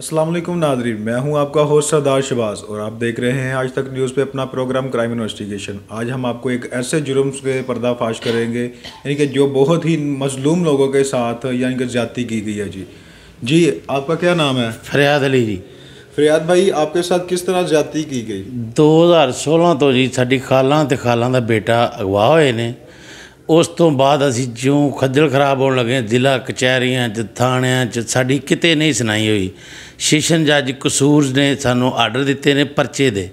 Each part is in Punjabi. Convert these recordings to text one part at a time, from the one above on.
असलम नादरी मैं हूं आपका होस्ट सरदार शबाज और आप देख रहे हैं आज तक न्यूज़ पे अपना प्रोग्राम क्राइम इन्वेस्टिगेशन आज हम आपको एक ऐसे जुर्म के पर्दाफाश करेंगे यानी कि जो बहुत ही मजलूम लोगों के साथ यानी कि ज्यादती की गई है जी जी आपका क्या नाम है फरियाद अली जी फरियाद भाई आपके साथ किस तरह ज्यादती की गई दो तो जी साड़ी खाला ਤੇ खाला ਦਾ बेटा अगवा हुए ਨੇ ਉਸ ਤੋਂ ਬਾਅਦ ਅਸੀਂ ਜਿਉਂ ਖੱਜਲ ਖਰਾਬ ਹੋਣ ਲੱਗੇ ਜ਼ਿਲ੍ਹਾ ਕਚਹਿਰੀਆਂ ਚ ਥਾਣਿਆਂ ਚ ਸਾਡੀ ਕਿਤੇ ਨਹੀਂ ਸੁਣਾਈ ਹੋਈ ਸੈਸ਼ਨ ਜੱਜ ਕਸੂਰ ਨੇ ਸਾਨੂੰ ਆਰਡਰ ਦਿੱਤੇ ਨੇ ਪਰਚੇ ਦੇ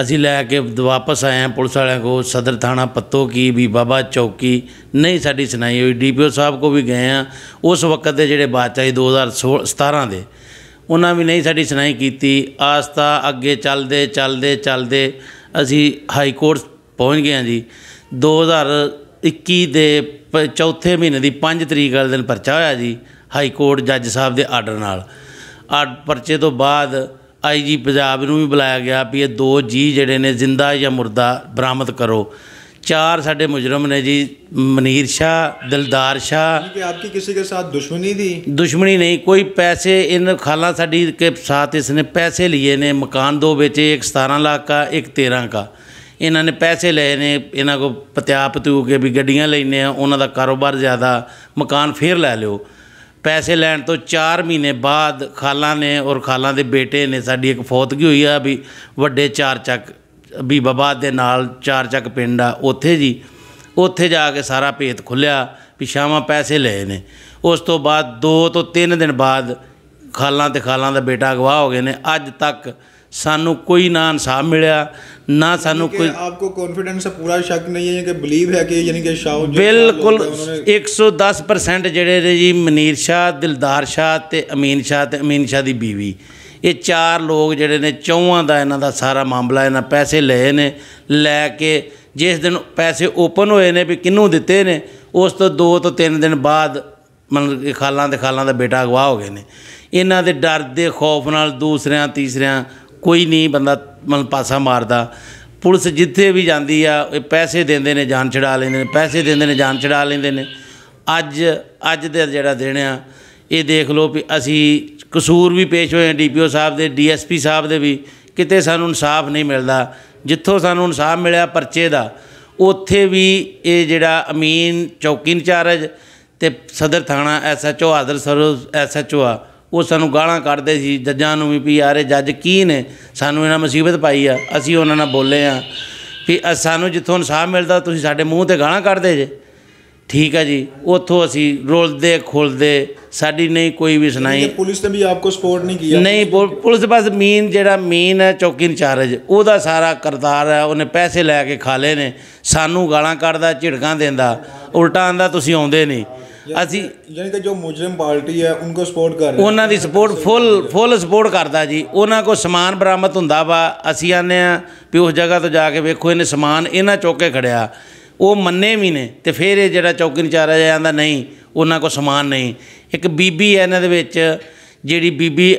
ਅਸੀਂ ਲੈ ਕੇ ਵਾਪਸ ਆਏ ਆ ਪੁਲਿਸ ਵਾਲਿਆਂ ਕੋ ਸਦਰ ਥਾਣਾ ਪੱਤੋ ਕੀ ਵੀ ਬਾਬਾ ਚੌਕੀ ਨਹੀਂ ਸਾਡੀ ਸੁਣਾਈ ਹੋਈ ਡੀਪੀਓ ਸਾਹਿਬ ਕੋ ਵੀ ਗਏ ਆ ਉਸ ਵਕਤ ਦੇ ਜਿਹੜੇ ਬਾਚਾਈ 2017 ਦੇ ਉਹਨਾਂ ਵੀ ਨਹੀਂ ਸਾਡੀ ਸੁਣਾਈ ਕੀਤੀ ਆਸਤਾ ਅੱਗੇ ਚੱਲਦੇ ਚੱਲਦੇ ਚੱਲਦੇ ਅਸੀਂ ਹਾਈ ਕੋਰਟ ਪਹੁੰਚ ਗਏ ਆ ਜੀ 2000 21 ਦੇ ਚੌਥੇ ਮਹੀਨੇ ਦੀ 5 ਤਰੀਕ ਵਾਲੇ ਦਿਨ ਪਰਚਾ ਹੋਇਆ ਜੀ ਹਾਈ ਕੋਰਟ ਜੱਜ ਸਾਹਿਬ ਦੇ ਆਰਡਰ ਨਾਲ ਆ ਪਰਚੇ ਤੋਂ ਬਾਅਦ ਆਈਜੀ ਪੰਜਾਬ ਨੂੰ ਵੀ ਬੁਲਾਇਆ ਗਿਆ ਵੀ ਇਹ ਦੋ ਜੀ ਜਿਹੜੇ ਨੇ ਜ਼ਿੰਦਾ ਜਾਂ ਮਰਦਾ ਬਰਾਮਦ ਕਰੋ ਚਾਰ ਸਾਡੇ ਮੁਜਰਮ ਨੇ ਜੀ ਮਨੀਰ ਸ਼ਾ ਦਿਲਦਾਰ ਸ਼ਾ ਕਿ ਆਪਕੀ ਕਿਸੇ ਕੇ ਸਾਥ ਦੁਸ਼ਮਣੀ ਦੀ ਦੁਸ਼ਮਣੀ ਨਹੀਂ ਕੋਈ ਪੈਸੇ ਇਨ ਖਾਲਾ ਸਾਡੀ ਕੇ ਸਾਥ ਇਸਨੇ ਪੈਸੇ लिए ਨੇ ਮਕਾਨ ਦੋ ਵੇਚੇ ਇੱਕ 17 ਲੱਖ ਦਾ ਇੱਕ 13 ਦਾ ਇਹਨਾਂ ਨੇ ਪੈਸੇ ਲਏ ਨੇ ਇਹਨਾਂ ਕੋ ਪਤਿਆ ਪਤੂ ਕੇ ਵੀ ਗੱਡੀਆਂ ਲੈਨੇ ਆ ਉਹਨਾਂ ਦਾ ਕਾਰੋਬਾਰ ਜ਼ਿਆਦਾ ਮਕਾਨ ਫੇਰ ਲੈ ਲਿਓ ਪੈਸੇ ਲੈਣ ਤੋਂ 4 ਮਹੀਨੇ ਬਾਅਦ ਖਾਲਾਂ ਨੇ ਔਰ ਖਾਲਾਂ ਦੇ ਬੇਟੇ ਨੇ ਸਾਡੀ ਇੱਕ ਫੌਤਗੀ ਹੋਈ ਆ ਵੀ ਵੱਡੇ ਚਾਰ ਚੱਕ ਬੀਬਾਬਾਦ ਦੇ ਨਾਲ ਚਾਰ ਚੱਕ ਪਿੰਡ ਆ ਉੱਥੇ ਜੀ ਉੱਥੇ ਜਾ ਕੇ ਸਾਰਾ ਭੇਤ ਖੁੱਲਿਆ ਵੀ ਸ਼ਾਮਾਂ ਪੈਸੇ ਲਏ ਨੇ ਉਸ ਤੋਂ ਬਾਅਦ 2 ਤੋਂ 3 ਦਿਨ ਬਾਅਦ ਖਾਲਾਂ ਤੇ ਖਾਲਾਂ ਦਾ ਬੇਟਾ ਅਗਵਾ ਹੋ ਗਏ ਨੇ ਅੱਜ ਤੱਕ ਸਾਨੂੰ ਕੋਈ ਨਾ ਇਨਸਾਫ ਮਿਲਿਆ ਨਾ ਸਾਨੂੰ ਕੋਈ ਆਪਕੋ ਕੌਨਫੀਡੈਂਸ ਹੈ ਪੂਰਾ ਸ਼ੱਕ ਨਹੀਂ ਹੈ ਕਿ ਬਲੀਵ ਹੈ ਕਿ ਯਾਨੀ ਕਿ ਸ਼ਾਹ ਬਿਲਕੁਲ 110% ਜਿਹੜੇ ਨੇ ਜੀ ਮਨੀਰ ਸ਼ਾਹ ਦਿਲਦਾਰ ਸ਼ਾਹ ਤੇ ਅਮੀਨ ਸ਼ਾਹ ਤੇ ਅਮੀਨ ਸ਼ਾਹ ਦੀ ਬੀਵੀ ਇਹ ਚਾਰ ਲੋਕ ਜਿਹੜੇ ਨੇ ਚੌਹਾਂ ਦਾ ਇਹਨਾਂ ਦਾ ਸਾਰਾ ਮਾਮਲਾ ਇਹਨਾਂ ਪੈਸੇ ਲਏ ਨੇ ਲੈ ਕੇ ਜਿਸ ਦਿਨ ਪੈਸੇ ਓਪਨ ਹੋਏ ਨੇ ਵੀ ਕਿੰਨੂੰ ਦਿੱਤੇ ਨੇ ਉਸ ਤੋਂ 2 ਤੋਂ 3 ਦਿਨ ਬਾਅਦ ਮਨ ਖਾਲਾਂ ਦੇ ਖਾਲਾਂ ਦਾ ਬੇਟਾ ਅਗਵਾ ਹੋ ਗਏ ਨੇ ਇਹਨਾਂ ਦੇ ਡਰ ਦੇ ਖੌਫ ਨਾਲ ਦੂਸਰਿਆਂ ਤੀਸਰਿਆਂ ਕੋਈ ਨਹੀਂ ਬੰਦਾ ਮਨ ਪਾਸਾ ਮਾਰਦਾ ਪੁਲਿਸ ਜਿੱਥੇ ਵੀ ਜਾਂਦੀ ਆ ਇਹ ਪੈਸੇ ਦਿੰਦੇ ਨੇ ਜਾਨ ਛਡਾ ਲੈਂਦੇ ਨੇ ਪੈਸੇ ਦਿੰਦੇ ਨੇ ਜਾਨ ਛਡਾ ਲੈਂਦੇ ਨੇ ਅੱਜ ਅੱਜ ਦੇ ਜਿਹੜਾ ਦਿਨ ਆ ਇਹ ਦੇਖ ਲਓ ਵੀ ਅਸੀਂ ਕਸੂਰ ਵੀ ਪੇਸ਼ ਹੋਏ ਆ ਡੀਪੀਓ ਸਾਹਿਬ ਦੇ ਡੀਐਸਪੀ ਸਾਹਿਬ ਦੇ ਵੀ ਕਿਤੇ ਸਾਨੂੰ ਇਨਸਾਫ ਨਹੀਂ ਮਿਲਦਾ ਜਿੱਥੋਂ ਸਾਨੂੰ ਇਨਸਾਫ ਮਿਲਿਆ ਪਰਚੇ ਦਾ ਉੱਥੇ ਵੀ ਇਹ ਜਿਹੜਾ ਅਮੀਨ ਚੌਕੀ ਇੰਚਾਰਜ ਤੇ ਸਦਰ ਥਾਣਾ ਐਸਐਚਓ ਆਦਰ ਸਰ ਐਸਐਚਓ ਆ ਉਹ ਸਾਨੂੰ ਗਾਲਾਂ ਕੱਢਦੇ ਸੀ ਜੱਜਾਂ ਨੂੰ ਵੀ ਵੀ ਯਾਰ ਜੱਜ ਕੀ ਨੇ ਸਾਨੂੰ ਇਹਨਾਂ ਮੁਸੀਬਤ ਪਾਈ ਆ ਅਸੀਂ ਉਹਨਾਂ ਨਾਲ ਬੋਲੇ ਆ ਵੀ ਸਾਨੂੰ ਜਿੱਥੋਂ ਇਨਸਾਫ ਮਿਲਦਾ ਤੁਸੀਂ ਸਾਡੇ ਮੂੰਹ ਤੇ ਗਾਲਾਂ ਕੱਢਦੇ ਜੇ ਠੀਕ ਹੈ ਜੀ ਉੱਥੋਂ ਅਸੀਂ ਰੋਲਦੇ ਖੋਲਦੇ ਸਾਡੀ ਨਹੀਂ ਕੋਈ ਵੀ ਸੁਣਾਈ ਪੁਲਿਸ ਨੇ ਵੀ ਆਪਕੋ ਸਪੋਰਟ ਨਹੀਂ ਕੀਤਾ ਨਹੀਂ ਪੁਲਿਸ ਬਸ ਮੀਨ ਜਿਹੜਾ ਮੀਨ ਹੈ ਚੌਕੀ ਇੰਚਾਰਜ ਉਹਦਾ ਸਾਰਾ ਕਰਤਾਰ ਹੈ ਉਹਨੇ ਪੈਸੇ ਲੈ ਕੇ ਖਾ ਲਏ ਨੇ ਸਾਨੂੰ ਗਾਲਾਂ ਕੱਢਦਾ ਝਿੜਕਾਂ ਦਿੰਦਾ ਉਲਟਾ ਆਂਦਾ ਤੁਸੀਂ ਆਉਂਦੇ ਨਹੀਂ ਅਸੀਂ ਯਾਨੀ ਕਿ ਜੋ ਮੁਜਰਮ ਪਾਰਟੀ ਹੈ ਉਹਨਾਂ ਕੋ ਸਪੋਰਟ ਕਰ ਰਹੇ ਉਹਨਾਂ ਦੀ ਸਪੋਰਟ ਫੁੱਲ ਫੁੱਲ ਸਪੋਰਟ ਕਰਦਾ ਜੀ ਉਹਨਾਂ ਕੋ ਸਮਾਨ ਬਰਾਮਦ ਹੁੰਦਾ ਵਾ ਅਸੀਂ ਆਨੇ ਆ ਵੀ ਉਸ ਜਗ੍ਹਾ ਤੋਂ ਜਾ ਕੇ ਵੇਖੋ ਇਹਨੇ ਸਮਾਨ ਇਹਨਾਂ ਚੋਕੇ ਖੜਿਆ ਉਹ ਮੰਨੇ ਵੀ ਨੇ ਤੇ ਫਿਰ ਇਹ ਜਿਹੜਾ ਚੌਕੀ ਨਿਚਾਰਾ ਜਾਂਦਾ ਨਹੀਂ ਉਹਨਾਂ ਕੋ ਸਮਾਨ ਨਹੀਂ ਇੱਕ ਬੀਬੀ ਹੈ ਇਹਨਾਂ ਦੇ ਵਿੱਚ ਜਿਹੜੀ ਬੀਬੀ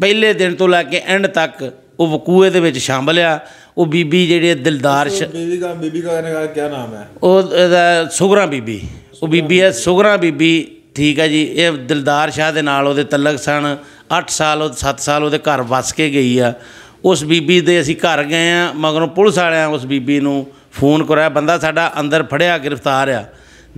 ਪਹਿਲੇ ਦਿਨ ਤੋਂ ਲੈ ਕੇ ਐਂਡ ਤੱਕ ਉਹ ਵਕੂਏ ਦੇ ਵਿੱਚ ਸ਼ਾਮਲ ਆ ਉਹ ਬੀਬੀ ਜਿਹੜੀ ਦਿਲਦਾਰ ਬੀਬੀ ਦਾ ਬੀਬੀ ਦਾ ਕੀ ਨਾਮ ਹੈ ਉਹ ਸੁਗਰਾ ਬੀਬੀ ਉਹ ਬੀਬੀ ਹੈ ਸੁਗਰਾ ਬੀਬੀ ਠੀਕ ਹੈ ਜੀ ਇਹ ਦਿਲਦਾਰ ਸ਼ਾਹ ਦੇ ਨਾਲ ਉਹਦੇ ਤਲਕ ਸਨ 8 ਸਾਲ ਉਹ 7 ਸਾਲ ਉਹਦੇ ਘਰ ਵਸ ਕੇ ਗਈ ਆ ਉਸ ਬੀਬੀ ਦੇ ਅਸੀਂ ਘਰ ਗਏ ਆ ਮਗਰੋਂ ਪੁਲਿਸ ਵਾਲਿਆਂ ਉਸ ਬੀਬੀ ਨੂੰ ਫੋਨ ਕਰਾਇਆ ਬੰਦਾ ਸਾਡਾ ਅੰਦਰ ਫੜਿਆ ਗ੍ਰਿਫਤਾਰ ਆ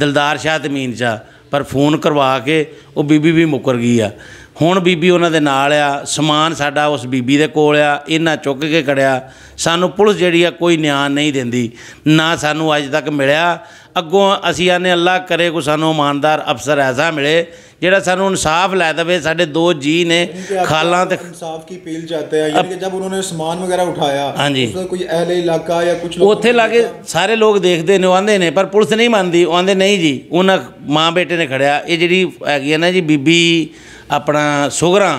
ਦਿਲਦਾਰ ਸ਼ਾਹ ਤੇ ਮੀਨ ਸ਼ਾਹ ਪਰ ਫੋਨ ਕਰਵਾ ਕੇ ਉਹ ਬੀਬੀ ਵੀ ਮੁੱਕਰ ਗਈ ਆ ਹੁਣ ਬੀਬੀ ਉਹਨਾਂ ਦੇ ਨਾਲ ਆ ਸਮਾਨ ਸਾਡਾ ਉਸ ਬੀਬੀ ਦੇ ਕੋਲ ਆ ਇਹਨਾਂ ਚੁੱਕ ਕੇ ਕੜਿਆ ਸਾਨੂੰ ਪੁਲਿਸ ਜਿਹੜੀ ਆ ਕੋਈ ਨਿਆਂ ਨਹੀਂ ਦਿੰਦੀ ਨਾ ਸਾਨੂੰ ਅੱਜ ਤੱਕ ਮਿਲਿਆ ਅੱਗੋਂ ਅਸੀਂ ਆਨੇ ਅੱਲਾ ਕਰੇ ਕੋ ਸਾਨੂੰ ਇਮਾਨਦਾਰ ਅਫਸਰ ਐਸਾ ਮਿਲੇ ਜਿਹੜਾ ਸਾਨੂੰ ਇਨਸਾਫ ਲੈ ਦਵੇ ਸਾਡੇ ਦੋ ਜੀ ਨੇ ਖਾਲਾਂ ਤੇ ਇਨਸਾਫ ਕੀ ਪੀਲ ਜਾਤੇ ਆ ਯਾਨੀ ਕਿ ਜਦ ਉਹਨਾਂ ਨੇ ਸਮਾਨ ਵਗੈਰਾ ਉਠਾਇਆ ਹਾਂਜੀ ਕੋਈ ਅਹਲੇ ਇਲਾਕਾ ਜਾਂ ਕੁਝ ਲੋਕ ਉੱਥੇ ਲਾਗੇ ਸਾਰੇ ਲੋਕ ਦੇਖਦੇ ਨੇ ਆਂਦੇ ਨੇ ਪਰ ਪੁਲਿਸ ਨਹੀਂ ਮੰਨਦੀ ਆਂਦੇ ਨਹੀਂ ਜੀ ਉਹਨਾਂ ਮਾਂ ਬੇਟੇ ਨੇ ਖੜਿਆ ਇਹ ਜਿਹੜੀ ਹੈਗੀ ਹੈ ਨਾ ਜੀ ਬੀਬੀ ਆਪਣਾ ਸੁਗਰਾ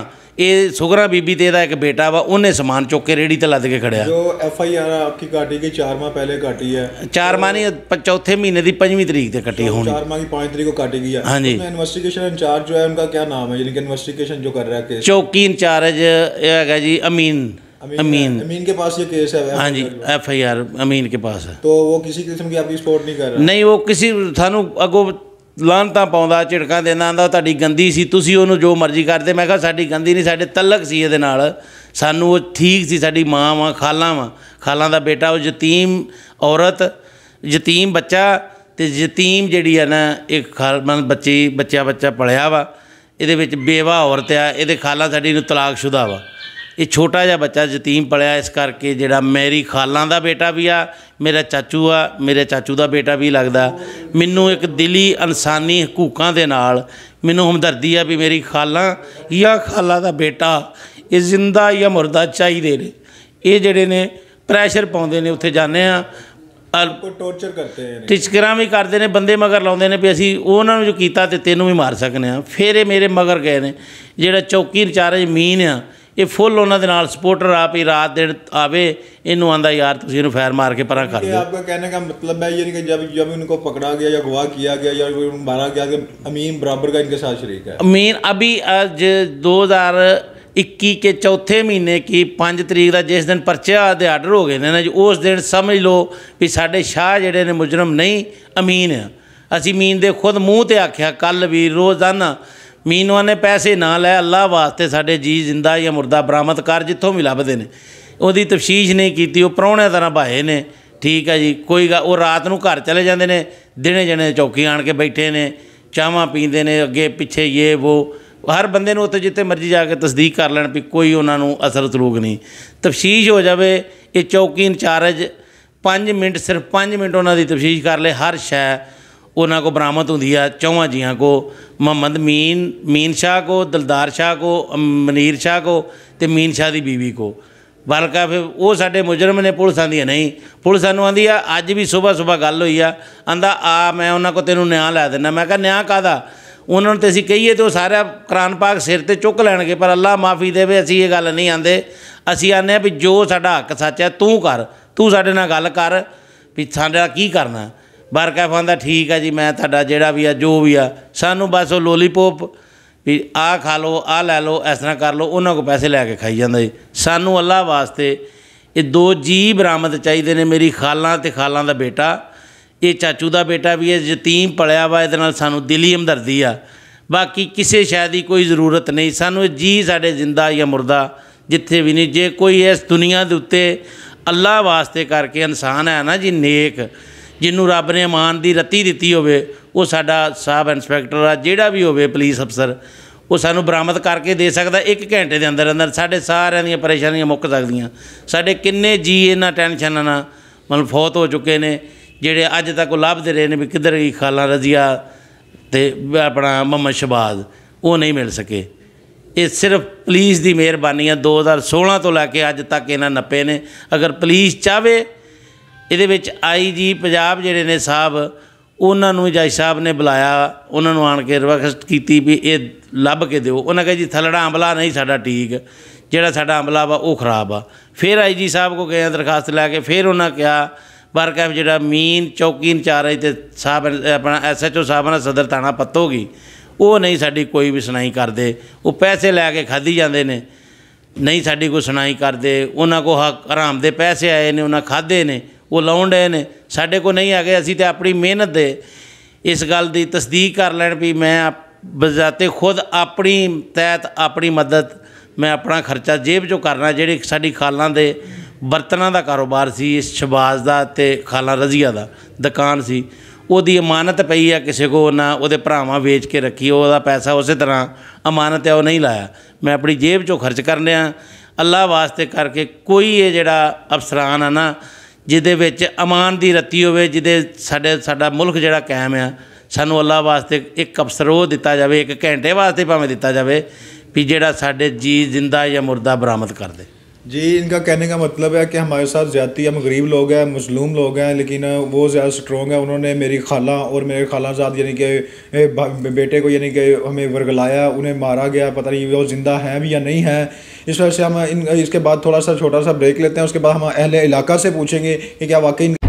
ਇਹ ਸੁਗਰਾ ਬੀਬੀ ਤੇ ਇਹਦਾ ਇੱਕ ਬੇਟਾ ਵਾ ਉਹਨੇ ਸਮਾਨ ਚੁੱਕ ਕੇ ਰੇੜੀ ਤੇ ਲੱਦ ਕੇ ਖੜਿਆ ਜੋ ਐਫ ਆਈ ਆਰ ਆਪਕੀ ਕਾਟੀ ਕੀ 4 ਮਾਹ ਪਹਿਲੇ ਕਾਟੀ ਹੈ 4 ਮਾਹ ਨਹੀਂ ਚੌਥੇ ਮਹੀਨੇ ਦੀ 5ਵੀਂ ਤਰੀਕ ਤੇ ਕੱਟੀ ਹੋਣੀ 4 ਮਾਹ ਦੀ 5 ਤਰੀਕ ਨੂੰ ਕਾਟੀ ਗਈ ਹੈ ਹਾਂਜੀ ਇਨਵੈਸਟੀਗੇਸ਼ਨ ਇਨਚਾਰਜ ਜੋ ਹੈ ਉਹਨਾਂ ਦਾ ਕੀ ਨਾਮ ਹੈ ਯਾਨੀ ਕਿ ਇਨਵੈਸਟੀਗੇਸ਼ਨ ਜੋ ਕਰ ਰਿਹਾ ਕੇਸ ਚੌਕੀ ਇਨਚਾਰਜ ਇਹ ਹੈਗਾ ਜੀ ਅਮੀਨ ਅਮੀਨ ਅਮੀਨ ਕੇ ਪਾਸ ਇਹ ਕੇਸ ਹੈ ਹਾਂਜੀ ਐਫ ਆਈ ਆਰ ਅਮੀਨ ਕੇ ਪਾਸ ਹੈ है ਉਹ ਕਿਸੇ ਕਿਸਮ किस्म ਆਪਕੀ ਸਪੋਰਟ ਨਹੀਂ ਕਰ कर ਨਹੀਂ ਉਹ ਕਿਸੇ ਤੁਹਾਨੂੰ ਅਗੋ ਤਾਂ ਪਾਉਂਦਾ ਝਿੜਕਾਂ ਨਾਂ ਆਂਦਾ ਤੁਹਾਡੀ ਗੰਦੀ ਸੀ ਤੁਸੀਂ ਉਹਨੂੰ ਜੋ ਮਰਜ਼ੀ ਕਰਦੇ ਮੈਂ ਕਿਹਾ ਸਾਡੀ ਗੰਦੀ ਨਹੀਂ ਸਾਡੇ ਤਲਕ ਸੀ ਇਹਦੇ ਨਾਲ ਸਾਨੂੰ ਉਹ ਠੀਕ ਸੀ ਸਾਡੀ ਮਾਂ ਵਾਂ ਖਾਲਾਂ ਵਾਂ ਖਾਲਾਂ ਦਾ ਬੇਟਾ ਉਹ ਯਤੀਮ ਔਰਤ ਯਤੀਮ ਬੱਚਾ ਤੇ ਯਤੀਮ ਜਿਹੜੀ ਆ ਨਾ ਇੱਕ ਖਾਲਮਨ ਬੱਚੀ ਬੱਚਾ ਬੱਚਾ ਪਲਿਆ ਵਾ ਇਹਦੇ ਵਿੱਚ ਬੇਵਾ ਔਰਤ ਆ ਇਹਦੇ ਖਾਲਾ ਸਾਡੀ ਨੂੰ ਸ਼ੁਦਾ ਵਾ ਇਹ ਛੋਟਾ ਜਿਹਾ ਬੱਚਾ ਯਤੀਮ ਪਲਿਆ ਇਸ ਕਰਕੇ ਜਿਹੜਾ ਮੇਰੀ ਖਾਲਾਂ ਦਾ ਬੇਟਾ ਵੀ ਆ ਮੇਰਾ ਚਾਚੂ ਆ ਮੇਰੇ ਚਾਚੂ ਦਾ ਬੇਟਾ ਵੀ ਲੱਗਦਾ ਮੈਨੂੰ ਇੱਕ ਦਿਲੀ ਇਨਸਾਨੀ ਹਕੂਕਾਂ ਦੇ ਨਾਲ ਮੈਨੂੰ ਹਮਦਰਦੀ ਆ ਵੀ ਮੇਰੀ ਖਾਲਾਂ ਜਾਂ ਖਾਲਾ ਦਾ ਬੇਟਾ ਇਹ ਜ਼ਿੰਦਾ ਜਾਂ ਮਰਦਾ ਚਾਹੀਦੇ ਨੇ ਇਹ ਜਿਹੜੇ ਨੇ ਪ੍ਰੈਸ਼ਰ ਪਾਉਂਦੇ ਨੇ ਉੱਥੇ ਜਾਂਦੇ ਆ ਕੋ ਟੌਰਚਰ ਕਰਦੇ ਨੇ ਟਿਚਕਰਾਂ ਵੀ ਕਰਦੇ ਨੇ ਬੰਦੇ ਮਗਰ ਲਾਉਂਦੇ ਨੇ ਵੀ ਅਸੀਂ ਉਹਨਾਂ ਨੂੰ ਜੋ ਕੀਤਾ ਤੇ ਤੈਨੂੰ ਵੀ ਮਾਰ ਸਕਨੇ ਆ ਫੇਰ ਇਹ ਮੇਰੇ ਮਗਰ ਗਏ ਨੇ ਜਿਹੜਾ ਚੌਕੀ ਵਿਚਾਰੇ ਮੀਨ ਆ ਇਹ ਫੁੱਲ ਉਹਨਾਂ ਦੇ ਨਾਲ ਸਪੋਰਟਰ ਆਪ ਹੀ ਰਾਤ ਦਿਨ ਆਵੇ ਇਹਨੂੰ ਆਂਦਾ ਯਾਰ ਤੁਸੀਂ ਇਹਨੂੰ ਫੈਰ ਮਾਰ ਕੇ ਪਰਾਂ ਕਰ ਦਿਓ ਇਹ ਆਪਕਾ ਕਹਿਣੇ ਦਾ ਮਤਲਬ ਹੈ ਯਾਨੀ ਕਿ ਜਬ ਜਬ ਇਨਕੋ ਪਕੜਾ ਗਿਆ ਜਾਂ ਗਵਾ ਕੀਤਾ ਗਿਆ ਜਾਂ ਕੋਈ ਮਾਰਾ ਗਿਆ ਕਿ ਅਮੀਨ ਬਰਾਬਰ ਦਾ ਇਨਕੇ ਸਾਥ ਸ਼ਰੀਕ ਹੈ ਅਮੀਨ ਅਭੀ ਅੱਜ 2021 के चौथे महीने की पाँच तरीक का जिस दिन परचा दे आर्डर हो गए ने ਉਸ ਦਿਨ ਸਮਝ ਲਓ ਵੀ ਸਾਡੇ ਸ਼ਾਹ ਜਿਹੜੇ ਨੇ ਮੁਜਰਮ ਨਹੀਂ ਅਮੀਨ ਅਸੀਂ ਮੀਨ ਦੇ ਖੁਦ ਮੂੰਹ ਤੇ ਆਖਿਆ ਕੱਲ ਵੀ ਰੋਜ਼ਾਨਾ ਮੀਨਵਾ ਨੇ ਪੈਸੇ ਨਾ ਲੈ ਅੱਲਾ ਵਾਸਤੇ ਸਾਡੇ ਜੀ ਜ਼ਿੰਦਾ ਜਾਂ ਮਰਦਾ ਬਰਾਮਦ ਕਰ ਜਿੱਥੋਂ ਵੀ ਲੱਭਦੇ ਨੇ ਉਹਦੀ ਤਫਸ਼ੀਸ਼ ਨਹੀਂ ਕੀਤੀ ਉਹ ਪਰੌਣੇ ਤਰ੍ਹਾਂ ਭਾਏ ਨੇ ਠੀਕ ਹੈ ਜੀ ਕੋਈ ਉਹ ਰਾਤ ਨੂੰ ਘਰ ਚਲੇ ਜਾਂਦੇ ਨੇ ਦਿਨੇ ਜਣੇ ਚੌਕੀ ਆਣ ਕੇ ਬੈਠੇ ਨੇ ਚਾਹਾਂ ਪੀਂਦੇ ਨੇ ਅੱਗੇ ਪਿੱਛੇ ਇਹ ਉਹ ਹਰ ਬੰਦੇ ਨੂੰ ਉੱਥੇ ਜਿੱਥੇ ਮਰਜ਼ੀ ਜਾ ਕੇ ਤਸਦੀਕ ਕਰ ਲੈਣ ਵੀ ਕੋਈ ਉਹਨਾਂ ਨੂੰ ਅਸਰ ਤਲੂਕ ਨਹੀਂ ਤਫਸ਼ੀਸ਼ ਹੋ ਜਾਵੇ ਇਹ ਚੌਕੀ ਇਨਚਾਰਜ 5 ਮਿੰਟ ਸਿਰਫ 5 ਮਿੰਟ ਉਹਨਾਂ ਦੀ ਤਫਸ਼ੀਸ਼ ਕਰ ਲੈ ਹਰ ਸ਼ੈ ਉਹਨਾਂ ਕੋ ਬਰਾਮਤ ਹੁੰਦੀ ਆ ਚੌਹਾਂ ਜੀਆਂ ਕੋ ਮੁਹੰਮਦ ਮੀਨ ਮੀਨ ਸ਼ਾਹ ਕੋ ਦਲਦਾਰ ਸ਼ਾਹ ਕੋ ਮਨੀਰ ਸ਼ਾਹ ਕੋ ਤੇ ਮੀਨ ਸ਼ਾਹ ਦੀ ਬੀਵੀ ਕੋ ਬਲਕਾ ਫਿਰ ਉਹ ਸਾਡੇ ਮੁਜਰਮ ਨੇ ਪੁਲਿਸ ਆਂਦੀ ਨਹੀਂ ਪੁਲਿਸ ਨੂੰ ਆਂਦੀ ਆ ਅੱਜ ਵੀ ਸਵੇਰ ਸਵੇਰ ਗੱਲ ਹੋਈ ਆ ਆਂਦਾ ਆ ਮੈਂ ਉਹਨਾਂ ਕੋ ਤੈਨੂੰ ਨਿਆਂ ਲੈ ਦਿੰਦਾ ਮੈਂ ਕਿਹਾ ਨਿਆਂ ਕਾਦਾ ਉਹਨਾਂ ਨੂੰ ਤੇ ਅਸੀਂ ਕਹੀਏ ਤੇ ਉਹ ਸਾਰਾ ਕੁਰਾਨ ਪਾਕ ਸਿਰ ਤੇ ਚੁੱਕ ਲੈਣਗੇ ਪਰ ਅੱਲਾ ਮਾਫੀ ਦੇਵੇ ਅਸੀਂ ਇਹ ਗੱਲ ਨਹੀਂ ਆਂਦੇ ਅਸੀਂ ਆਨੇ ਆ ਵੀ ਜੋ ਸਾਡਾ ਹੱਕ ਸੱਚ ਹੈ ਤੂੰ ਕਰ ਤੂੰ ਸਾਡੇ ਨਾਲ ਗੱਲ ਕਰ ਵੀ ਸਾਡਾ ਕੀ ਕਰਨਾ ਕਾ ਫਾਂਦਾ ਠੀਕ ਆ ਜੀ ਮੈਂ ਤੁਹਾਡਾ ਜਿਹੜਾ ਵੀ ਆ ਜੋ ਵੀ ਆ ਸਾਨੂੰ ਬਸ ਉਹ ਲੋਲੀਪੋਪ ਵੀ ਆ ਖਾ ਲਓ ਆ ਲੈ ਲਓ ਇਸ ਤਰ੍ਹਾਂ ਕਰ ਲਓ ਉਹਨਾਂ ਕੋ ਪੈਸੇ ਲੈ ਕੇ ਖਾਈ ਜਾਂਦਾ ਜੀ ਸਾਨੂੰ ਅੱਲਾ ਵਾਸਤੇ ਇਹ ਦੋ ਜੀ ਬਰਾਮਦ ਚਾਹੀਦੇ ਨੇ ਮੇਰੀ ਖਾਲਾਂ ਤੇ ਖਾਲਾਂ ਦਾ ਬੇਟਾ ਇਹ ਚਾਚੂ ਦਾ ਬੇਟਾ ਵੀ ਇਹ ਯਤੀਮ ਪਲਿਆ ਵਾ ਇਹਦੇ ਨਾਲ ਸਾਨੂੰ ਦਿਲੀ ਹਮਦਰਦੀ ਆ ਬਾਕੀ ਕਿਸੇ ਸ਼ਾਦੀ ਦੀ ਕੋਈ ਜ਼ਰੂਰਤ ਨਹੀਂ ਸਾਨੂੰ ਜੀ ਸਾਡੇ ਜ਼ਿੰਦਾ ਜਾਂ ਮਰਦਾ ਜਿੱਥੇ ਵੀ ਨਹੀਂ ਜੇ ਕੋਈ ਇਸ ਦੁਨੀਆ ਦੇ ਉੱਤੇ ਅੱਲਾ ਵਾਸਤੇ ਕਰਕੇ ਇਨਸਾਨ ਹੈ ਨਾ ਜੀ ਨੇਕ ਜਿਹਨੂੰ ਰੱਬ ਨੇ ਮਾਨ ਦੀ ਰਤੀ ਦਿੱਤੀ ਹੋਵੇ ਉਹ ਸਾਡਾ ਸਾਬ ਇੰਸਪੈਕਟਰ ਆ ਜਿਹੜਾ ਵੀ ਹੋਵੇ ਪੁਲਿਸ ਅਫਸਰ ਉਹ ਸਾਨੂੰ ਬਰਾਮਦ ਕਰਕੇ ਦੇ ਸਕਦਾ 1 ਘੰਟੇ ਦੇ ਅੰਦਰ ਅੰਦਰ ਸਾਡੇ ਸਾਰਿਆਂ ਦੀਆਂ ਪਰੇਸ਼ਾਨੀਆਂ ਮੁੱਕ ਸਕਦੀਆਂ ਸਾਡੇ ਕਿੰਨੇ ਜੀ ਇਹਨਾਂ ਟੈਨਸ਼ਨਾਂ ਨਾਲ ਮਨ ਫੌਤ ਹੋ ਚੁੱਕੇ ਨੇ ਜਿਹੜੇ ਅੱਜ ਤੱਕ ਉਹ ਲੱਭਦੇ ਰਹੇ ਨੇ ਵੀ ਕਿੱਧਰ ਗਈ ਖਾਲਾ ਰਜ਼ੀਆ ਤੇ ਆਪਣਾ ਮੁਹੰਮਦ ਸ਼ਬਾਦ ਉਹ ਨਹੀਂ ਮਿਲ ਸਕੇ ਇਹ ਸਿਰਫ ਪੁਲਿਸ ਦੀ ਮਿਹਰਬਾਨੀ ਆ 2016 ਤੋਂ ਲੈ ਕੇ ਅੱਜ ਤੱਕ ਇਹਨਾਂ ਨੱਪੇ ਨੇ ਅਗਰ ਪੁਲਿਸ ਚਾਵੇ ਇਹਦੇ ਵਿੱਚ ਆਈਜੀ ਪੰਜਾਬ ਜਿਹੜੇ ਨੇ ਸਾਹਿਬ ਉਹਨਾਂ ਨੂੰ ਜੱਜ ਸਾਹਿਬ ਨੇ ਬੁਲਾਇਆ ਉਹਨਾਂ ਨੂੰ ਆਣ ਕੇ ਰਿਕਵੈਸਟ ਕੀਤੀ ਵੀ ਇਹ ਲੱਭ ਕੇ ਦਿਓ ਉਹਨਾਂ ਕਹੇ ਜੀ ਥਲੜਾ ਅੰਬਲਾ ਨਹੀਂ ਸਾਡਾ ਠੀਕ ਜਿਹੜਾ ਸਾਡਾ ਅੰਬਲਾ ਵਾ ਉਹ ਖਰਾਬ ਆ ਫਿਰ ਆਈਜੀ ਸਾਹਿਬ ਕੋ ਗਏ ਦਰਖਾਸਤ ਲੈ ਕੇ ਫਿਰ ਉਹਨਾਂ ਕਿਹਾ ਬਰਕੈਫ ਜਿਹੜਾ ਮੀਨ ਚੌਕੀ ਇੰਚਾਰਜ ਤੇ ਸਾਹਿਬ ਆਪਣਾ ਐਸਐਚਓ ਸਾਹਿਬ ਨਾਲ ਸਦਰ ਥਾਣਾ ਪੱਤੋਗੀ ਉਹ ਨਹੀਂ ਸਾਡੀ ਕੋਈ ਵੀ ਸੁਣਾਈ ਕਰਦੇ ਉਹ ਪੈਸੇ ਲੈ ਕੇ ਖਾਦੀ ਜਾਂਦੇ ਨੇ ਨਹੀਂ ਸਾਡੀ ਕੋਈ ਸੁਣਾਈ ਕਰਦੇ ਉਹਨਾਂ ਕੋ ਹਰਾਮ ਦੇ ਪੈਸੇ ਆਏ ਨੇ ਉਹਨਾਂ ਖਾਦੇ ਨੇ ਉਹ ਲਾਉਣ ਡਏ ਨੇ ਸਾਡੇ ਕੋ ਨਹੀਂ ਗਏ ਅਸੀਂ ਤੇ ਆਪਣੀ ਮਿਹਨਤ ਦੇ ਇਸ ਗੱਲ ਦੀ ਤਸਦੀਕ ਕਰ ਲੈਣ ਵੀ ਮੈਂ ਬਜ਼ਾਤੇ ਖੁਦ ਆਪਣੀ ਤਹਿਤ ਆਪਣੀ ਮਦਦ ਮੈਂ ਆਪਣਾ ਖਰਚਾ ਜੇਬ ਚੋਂ ਕਰਨਾ ਜਿਹੜੀ ਸਾਡੀ ਖਾਲਾਂ ਦੇ ਬਰਤਨਾਂ ਦਾ ਕਾਰੋਬਾਰ ਸੀ ਇਸ ਸ਼ਬਾਜ਼ ਦਾ ਤੇ ਖਾਲਾਂ ਰਜ਼ੀਆ ਦਾ ਦੁਕਾਨ ਸੀ ਉਹਦੀ ਅਮਾਨਤ ਪਈ ਆ ਕਿਸੇ ਕੋ ਨਾ ਉਹਦੇ ਭਰਾਵਾਂ ਵੇਚ ਕੇ ਰੱਖੀ ਉਹਦਾ ਪੈਸਾ ਉਸੇ ਤਰ੍ਹਾਂ ਅਮਾਨਤ ਹੈ ਉਹ ਨਹੀਂ ਲਾਇਆ ਮੈਂ ਆਪਣੀ ਜੇਬ ਚੋਂ ਖਰਚ ਕਰਨਿਆ ਅੱਲਾ ਵਾਸਤੇ ਕਰਕੇ ਕੋਈ ਇਹ ਜਿਹੜਾ ਅਫਸਰਾਨ ਆ ਨਾ ਜਿਹਦੇ ਵਿੱਚ ਅਮਾਨ ਦੀ ਰਤੀ ਹੋਵੇ ਜਿਹਦੇ ਸਾਡੇ ਸਾਡਾ ਮੁਲਕ ਜਿਹੜਾ ਕਾਇਮ ਆ ਸਾਨੂੰ ਅੱਲਾ ਵਾਸਤੇ ਇੱਕ ਅਫਸਰ ਉਹ ਦਿੱਤਾ ਜਾਵੇ ਇੱਕ ਘੰਟੇ ਵਾਸਤੇ ਭਾਵੇਂ ਦਿੱਤਾ ਜਾਵੇ ਵੀ ਜਿਹੜਾ ਸਾਡੇ ਜੀ ਜ਼ਿੰਦਾ ਜਾਂ ਮਰਦਾ ਬਰਾਮਦ ਕਰ ਦੇ जी इनका कहने का मतलब है कि हमारे साथ ज़्यादा हम गरीब लोग हैं मजलूम लोग हैं लेकिन वो ज़्यादा स्ट्रॉन्ग है उन्होंने मेरी खाला और मेरे खाला साथ यानी कि बेटे को यानी कि हमें वर्गलाया उन्हें मारा गया पता नहीं वो ज़िंदा हैं भी या नहीं है इस वजह से हम इन इसके बाद थोड़ा सा छोटा सा ब्रेक लेते हैं उसके बाद हम अहले इलाका से पूछेंगे कि क्या वाकई